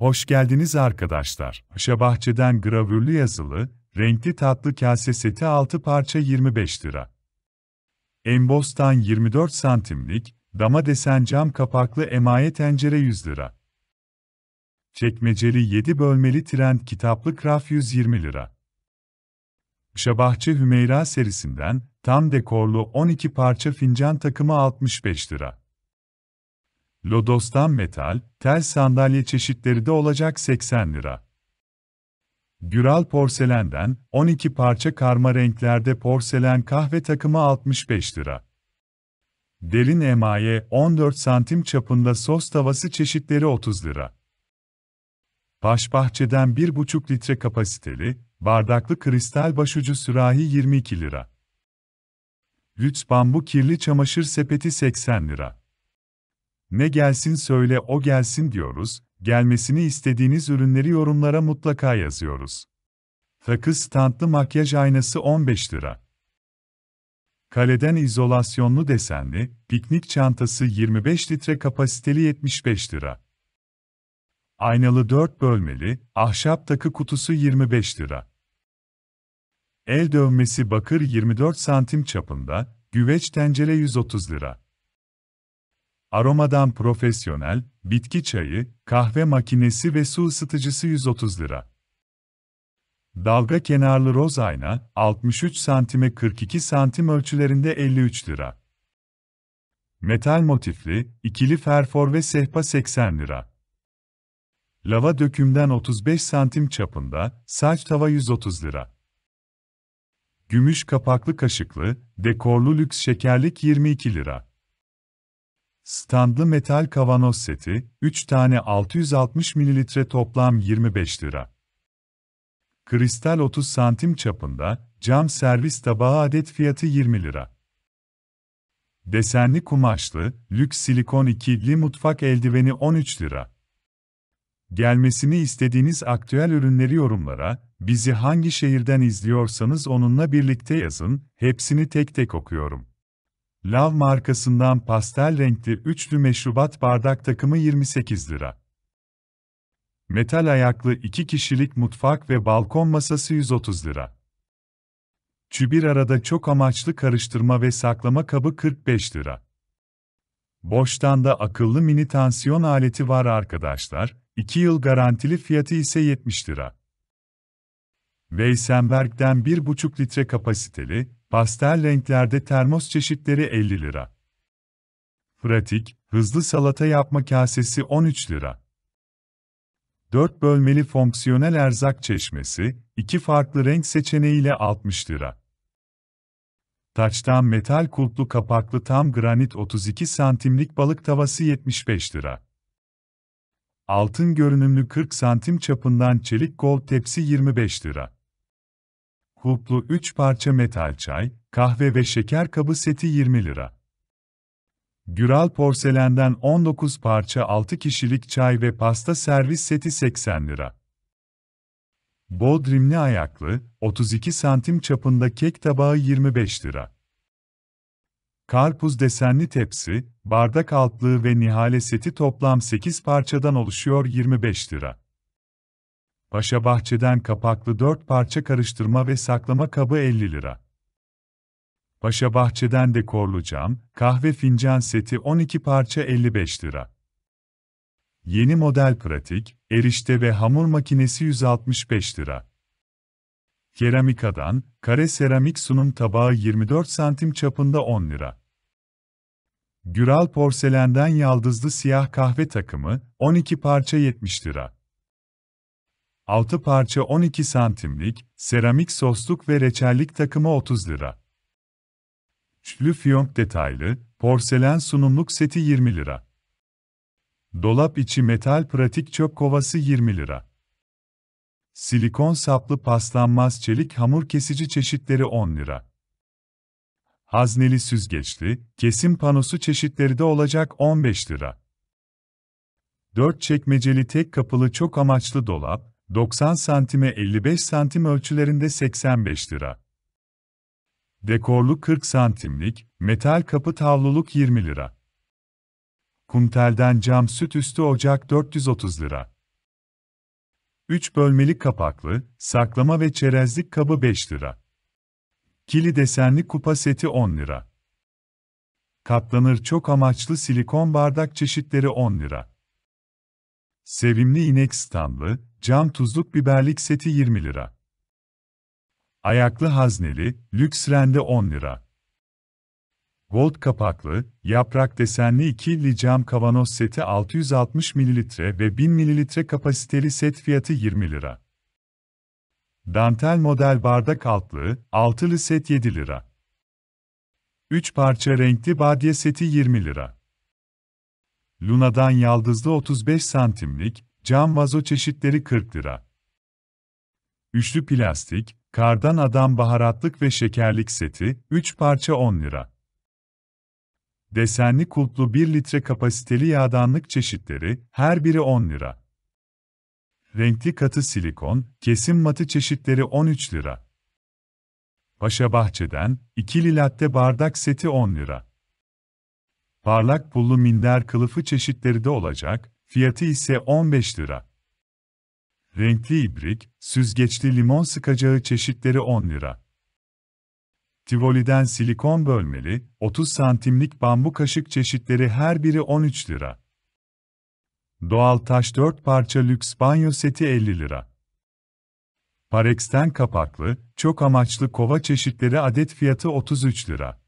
Hoş geldiniz arkadaşlar. Paşa Bahçe'den gravürlü yazılı, renkli tatlı kase seti 6 parça 25 lira. Embostan 24 santimlik, dama desen cam kapaklı emaye tencere 100 lira. Çekmeceli 7 bölmeli trend kitaplı raf 120 lira. Şabahçe Hümeyra serisinden tam dekorlu 12 parça fincan takımı 65 lira. Lodos'tan metal, tel sandalye çeşitleri de olacak 80 lira. Güral porselenden 12 parça karma renklerde porselen kahve takımı 65 lira. Derin emaye 14 santim çapında sos tavası çeşitleri 30 lira. Paşbahçeden 1,5 litre kapasiteli, bardaklı kristal başucu sürahi 22 lira. Lüks bambu kirli çamaşır sepeti 80 lira. Ne gelsin söyle o gelsin diyoruz, gelmesini istediğiniz ürünleri yorumlara mutlaka yazıyoruz. Takı standlı makyaj aynası 15 lira. Kaleden izolasyonlu desenli, piknik çantası 25 litre kapasiteli 75 lira. Aynalı 4 bölmeli, ahşap takı kutusu 25 lira. El dövmesi bakır 24 santim çapında, güveç tencere 130 lira. Aromadan profesyonel, bitki çayı, kahve makinesi ve su ısıtıcısı 130 lira. Dalga kenarlı roz ayna, 63 santime 42 cm ölçülerinde 53 lira. Metal motifli, ikili ferfor ve sehpa 80 lira. Lava dökümden 35 cm çapında, saç tava 130 lira. Gümüş kapaklı kaşıklı, dekorlu lüks şekerlik 22 lira. Standlı metal kavanoz seti, 3 tane 660 ml toplam 25 lira. Kristal 30 santim çapında, cam servis tabağı adet fiyatı 20 lira. Desenli kumaşlı, lüks silikon ikili mutfak eldiveni 13 lira. Gelmesini istediğiniz aktüel ürünleri yorumlara, bizi hangi şehirden izliyorsanız onunla birlikte yazın, hepsini tek tek okuyorum. Lav markasından pastel renkli üçlü meşrubat bardak takımı 28 lira. Metal ayaklı 2 kişilik mutfak ve balkon masası 130 lira. Çübir arada çok amaçlı karıştırma ve saklama kabı 45 lira. Boş'tan da akıllı mini tansiyon aleti var arkadaşlar, 2 yıl garantili fiyatı ise 70 lira. Weisenberg'den 1,5 litre kapasiteli, pastel renklerde termos çeşitleri 50 lira. Pratik, hızlı salata yapma kasesi 13 lira. 4 bölmeli fonksiyonel erzak çeşmesi, iki farklı renk seçeneğiyle 60 lira. Taçtan metal kulplu kapaklı tam granit 32 santimlik balık tavası 75 lira. Altın görünümlü 40 santim çapından çelik gold tepsi 25 lira. Kulplu 3 parça metal çay, kahve ve şeker kabı seti 20 lira. Güral porselenden 19 parça 6 kişilik çay ve pasta servis seti 80 lira. Bodrimli ayaklı, 32 santim çapında kek tabağı 25 lira. Karpuz desenli tepsi, bardak altlığı ve nihale seti toplam 8 parçadan oluşuyor 25 lira. Paşa Bahçeden kapaklı 4 parça karıştırma ve saklama kabı 50 lira. Paşa Bahçeden dekorlu cam, kahve fincan seti 12 parça 55 lira. Yeni model pratik, erişte ve hamur makinesi 165 lira. Keramikadan, kare seramik sunum tabağı 24 santim çapında 10 lira. Güral porselenden yaldızlı siyah kahve takımı, 12 parça 70 lira. 6 parça 12 santimlik, seramik sosluk ve reçellik takımı 30 lira. Üçlü fiyonk detaylı, porselen sunumluk seti 20 lira. Dolap içi metal pratik çöp kovası 20 lira. Silikon saplı paslanmaz çelik hamur kesici çeşitleri 10 lira. Hazneli süzgeçli, kesim panosu çeşitleri de olacak 15 lira. 4 çekmeceli tek kapılı çok amaçlı dolap, 90 santime 55 santim ölçülerinde 85 lira. Dekorlu 40 santimlik, metal kapı tavluluk 20 lira. Kumtelden cam süt üstü ocak 430 lira. 3 bölmeli kapaklı, saklama ve çerezlik kabı 5 lira. Kili desenli kupa seti 10 lira. Katlanır çok amaçlı silikon bardak çeşitleri 10 lira. Sevimli inek standı. Cam tuzluk biberlik seti 20 lira. Ayaklı hazneli, lüks rende 10 lira. Gold kapaklı, yaprak desenli ikili cam kavanoz seti 660 mililitre ve 1000 mililitre kapasiteli set fiyatı 20 lira. Dantel model bardak altlığı, altılı set 7 lira. 3 parça renkli badye seti 20 lira. Luna'dan yaldızlı 35 santimlik, Cam vazo çeşitleri 40 lira. Üçlü plastik, kardan adam baharatlık ve şekerlik seti, 3 parça 10 lira. Desenli kulplu 1 litre kapasiteli yağdanlık çeşitleri, her biri 10 lira. Renkli katı silikon, kesim matı çeşitleri 13 lira. Paşa Bahçe'den, ikili latte bardak seti 10 lira. Parlak pullu minder kılıfı çeşitleri de olacak, fiyatı ise 15 lira. Renkli ibrik, süzgeçli limon sıkacağı çeşitleri 10 lira. Tivoli'den silikon bölmeli, 30 santimlik bambu kaşık çeşitleri her biri 13 lira. Doğal taş 4 parça lüks banyo seti 50 lira. Parex'ten kapaklı, çok amaçlı kova çeşitleri adet fiyatı 33 lira.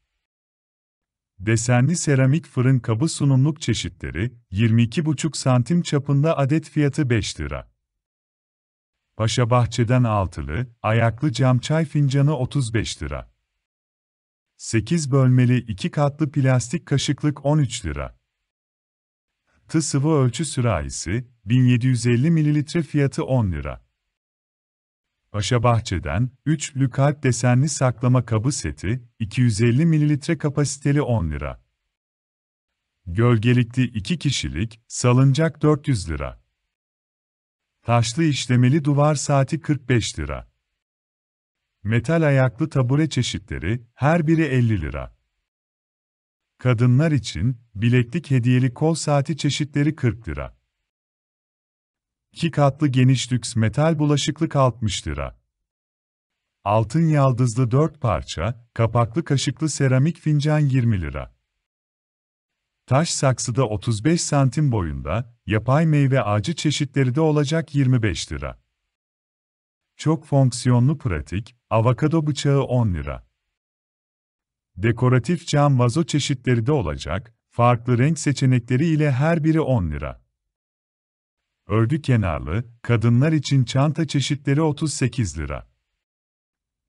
Desenli seramik fırın kabı sunumluk çeşitleri 22,5 santim çapında adet fiyatı 5 lira. Paşa Bahçe'den altılı, ayaklı cam çay fincanı 35 lira. 8 bölmeli 2 katlı plastik kaşıklık 13 lira. Tı sıvı ölçü sürahisi 1750 mililitre fiyatı 10 lira. Paşa Bahçe'den 3'lü kalp desenli saklama kabı seti, 250 ml kapasiteli 10 lira. Gölgelikli 2 kişilik, salıncak 400 lira. Taşlı işlemeli duvar saati 45 lira. Metal ayaklı tabure çeşitleri, her biri 50 lira. Kadınlar için, bileklik hediyeli kol saati çeşitleri 40 lira. 2 katlı geniş lüks metal bulaşıklık 60 lira. Altın yaldızlı 4 parça, kapaklı kaşıklı seramik fincan 20 lira. Taş saksıda 35 santim boyunda, yapay meyve ağacı çeşitleri de olacak 25 lira. Çok fonksiyonlu pratik, avokado bıçağı 10 lira. Dekoratif cam vazo çeşitleri de olacak, farklı renk seçenekleri ile her biri 10 lira. Ördü kenarlı, kadınlar için çanta çeşitleri 38 lira.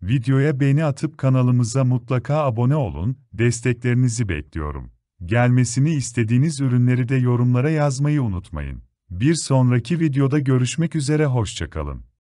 Videoya beğeni atıp kanalımıza mutlaka abone olun, desteklerinizi bekliyorum. Gelmesini istediğiniz ürünleri de yorumlara yazmayı unutmayın. Bir sonraki videoda görüşmek üzere hoşçakalın.